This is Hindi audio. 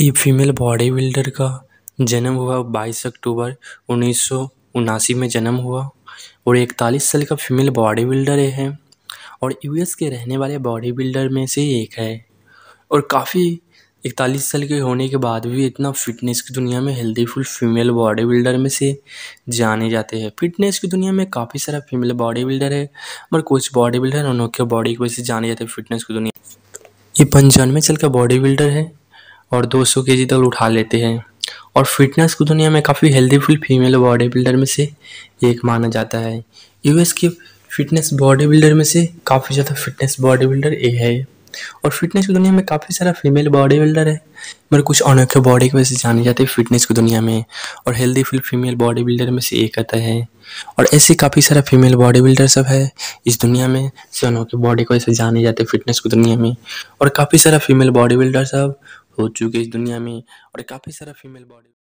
ये फीमेल बॉडी बिल्डर का जन्म हुआ बाईस अक्टूबर उन्नीस सौ उनासी में जन्म हुआ और इकतालीस साल का फीमेल बॉडी बिल्डर है और यूएस के रहने वाले बॉडी बिल्डर में से एक है और काफ़ी इकतालीस साल के होने के बाद भी इतना फिटनेस की दुनिया में हेल्दीफुल फीमेल बॉडी बिल्डर में से जाने जाते हैं फिटनेस की दुनिया में काफ़ी सारा फीमेल बॉडी बिल्डर है मगर कुछ बॉडी बिल्डर अनोखे बॉडी की वजह से जाने जाते हैं फिटनेस की दुनिया ये पंचानवे साल का बॉडी बिल्डर है और 200 केजी तक उठा लेते हैं और फिटनेस की दुनिया में काफ़ी हेल्दीफुल फीमेल बॉडी बिल्डर में से एक माना जाता है यूएस के फिटनेस बॉडी बिल्डर में से काफ़ी ज़्यादा फिटनेस बॉडी बिल्डर ए है और फिटनेस की दुनिया में काफ़ी सारा फीमेल बॉडी बिल्डर है मगर कुछ अनोखे बॉडी की वजह से जाने जाते हैं फिटनेस की दुनिया में और healthy full female body builder में से एक आता है और ऐसे काफ़ी सारा फीमेल बॉडी बिल्डर सब है इस दुनिया में जो अनोखे बॉडी को वजह से जाने जाते हैं फिटनेस की दुनिया में और काफ़ी सारा फीमेल बॉडी बिल्डर सब हो चुके इस दुनिया में और काफ़ी सारा फीमेल बॉडी